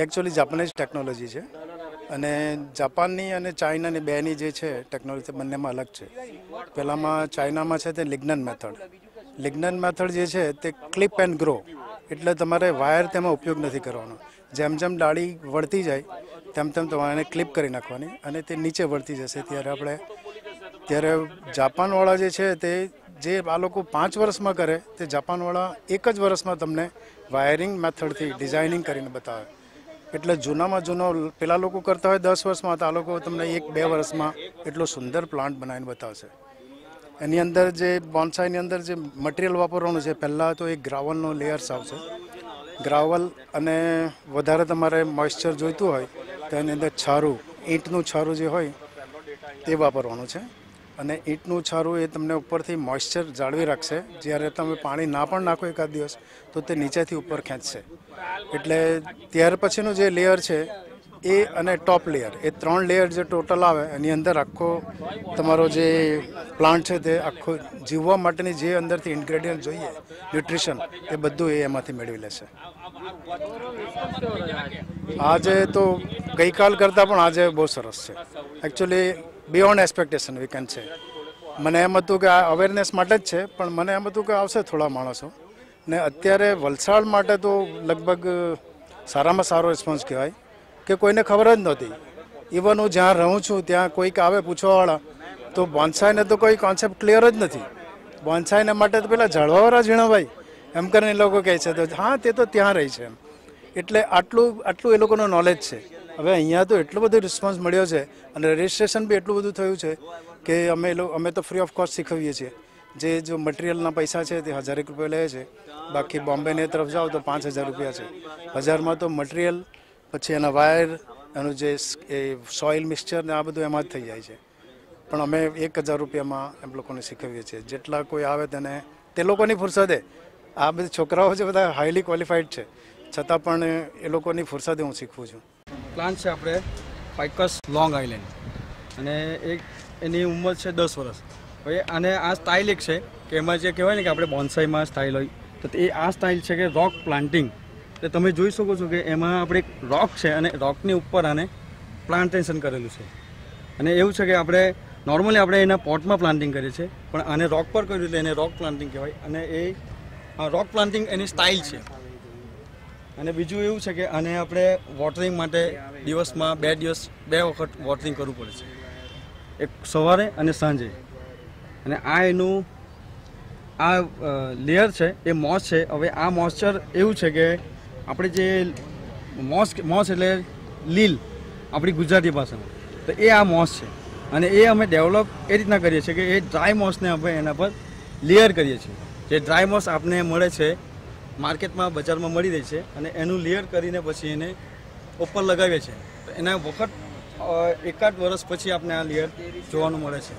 actually Japanese technology છે અને જાપાનની અને ચાઇનાની બેની જે છે ટેકનોલોજી બંનેમાં અલગ છે પહેલાંમાં ચાઇનામાં છે તે લિગ્નન મેથડ લિગ્નન મેથડ જે છે તે ક્લિપ એન્ડ ગ્રો એટલે તમારે વાયર તેમાં ઉપયોગ નથી કરવાનો જેમ જેમ ડાળી વળતી જાય તેમ તેમ તમારે એને ક્લિપ કરી નાખવાની અને તે નીચે વળતી જશે ત્યારે આપણે ત્યારે જાપાનવાળા જે છે તે જે આ લોકો પાંચ વર્ષમાં કરે તે જાપાનવાળા એક જ વર્ષમાં તમને વાયરિંગ મેથડથી ડિઝાઇનિંગ કરીને બતાવે એટલે જૂનામાં જૂનો પેલા લોકો કરતા હોય દસ વર્ષમાં તો આ લોકો તમને એક બે વર્ષમાં એટલો સુંદર પ્લાન્ટ બનાવીને બતાવશે એની અંદર જે બોન્સાઈની અંદર જે મટીરિયલ વાપરવાનું છે પહેલાં તો એક ગ્રાવલનો લેયર્સ આવશે ગ્રાવલ અને વધારે તમારે મોઇશ્ચર જોઈતું હોય તો એની અંદર છારું ઈંટનું છારું જે હોય તે વાપરવાનું છે અને ઈંટનું છારું એ તમને ઉપરથી મોઇશ્ચર જાળવી રાખશે જ્યારે તમે પાણી ના પણ નાખો એકાદ દિવસ તો તે નીચેથી ઉપર ખેંચશે એટલે ત્યાર પછીનું જે લેયર છે એ અને ટોપ લેયર એ ત્રણ લેયર જે ટોટલ આવે એની અંદર આખો તમારો જે પ્લાન્ટ છે તે આખો જીવવા માટેની જે અંદરથી ઇન્ગ્રેડિયન્ટ જોઈએ ન્યુટ્રિશન એ બધું એ એમાંથી મેળવી લેશે આજે તો ગઈકાલ કરતાં પણ આજે બહુ સરસ છે actually beyond expectation we can છે મને એમ હતું કે આ અવેરનેસ માટે જ છે પણ મને એમ હતું કે આવશે થોડા માણસો ને અત્યારે વલસાડ માટે તો લગભગ સારામાં સારો રિસ્પોન્સ કહેવાય કે કોઈને ખબર જ નહોતી ઇવન હું જ્યાં રહું છું ત્યાં કોઈક આવે પૂછવાવાળા તો બોન્સાઈને તો કોઈ કોન્સેપ્ટ ક્લિયર જ નથી બોન્સાઈને માટે તો પેલા ઝાડવાવાળા ઝીણાભાઈ એમ કરીને એ લોકો કહે છે તો હા તે તો ત્યાં રહી છે એમ એટલે આટલું આટલું એ લોકોનું નોલેજ છે હવે અહીંયા તો એટલો બધો રિસ્પોન્સ મળ્યો છે અને રજિસ્ટ્રેશન બી એટલું બધું થયું છે કે અમે અમે તો ફ્રી ઓફ કોસ્ટ શીખવીએ છીએ જે જો મટીરિયલના પૈસા છે તે હજારેક રૂપિયા લે છે બાકી બોમ્બેની તરફ જાઓ તો પાંચ હજાર રૂપિયા છે હજારમાં તો મટીરિયલ પછી એના વાયર એનું જે એ સોઇલ મિક્સચર ને આ બધું એમાં જ થઈ જાય છે પણ અમે એક હજાર રૂપિયામાં એમ લોકોને શીખવીએ છીએ જેટલા કોઈ આવે તેને તે લોકોની ફુરસદે આ બધા છોકરાઓ છે બધા હાઈલી ક્વોલિફાઈડ છે છતાં પણ એ લોકોની ફુરસદે હું શીખવું છું પ્લાન્ટ છે આપણે પાઇકસ લોંગ આઈલેન્ડ અને એક એની ઉંમર છે દસ વર્ષ હવે અને આ સ્ટાઇલ એક છે કે એમાં જે કહેવાય ને કે આપણે બોન્સાઈમાં સ્ટાઇલ હોય તો એ આ સ્ટાઇલ છે કે રોક પ્લાન્ટિંગ એટલે તમે જોઈ શકો છો કે એમાં આપણે રોક છે અને રોકની ઉપર આને પ્લાન્ટેશન કરેલું છે અને એવું છે કે આપણે નોર્મલી આપણે એના પોટમાં પ્લાન્ટિંગ કરીએ છીએ પણ આને રોક પર કર્યું એટલે એને રોક પ્લાન્ટિંગ કહેવાય અને એ રોક પ્લાન્ટિંગ એની સ્ટાઇલ છે અને બીજું એવું છે કે અને આપણે વોટરિંગ માટે દિવસમાં બે દિવસ બે વખત વોટરિંગ કરવું પડે છે એક સવારે અને સાંજે અને આ એનું આ લેયર છે એ મોસ છે હવે આ મોઇશ્ચર એવું છે કે આપણે જે મોસ મોસ એટલે લીલ આપણી ગુજરાતી ભાષામાં તો એ આ મોસ છે અને એ અમે ડેવલપ એ રીતના કરીએ છીએ કે એ ડ્રાય મોસને અમે એના પર લેયર કરીએ છીએ જે ડ્રાય મોસ આપને મળે છે માર્કેટમાં બજારમાં મળી રહી છે અને એનું લેયર કરીને પછી એને ઓપન લગાવીએ છીએ એના વખત એકાદ વર્ષ પછી આપણે આ લેયર જોવાનું મળે છે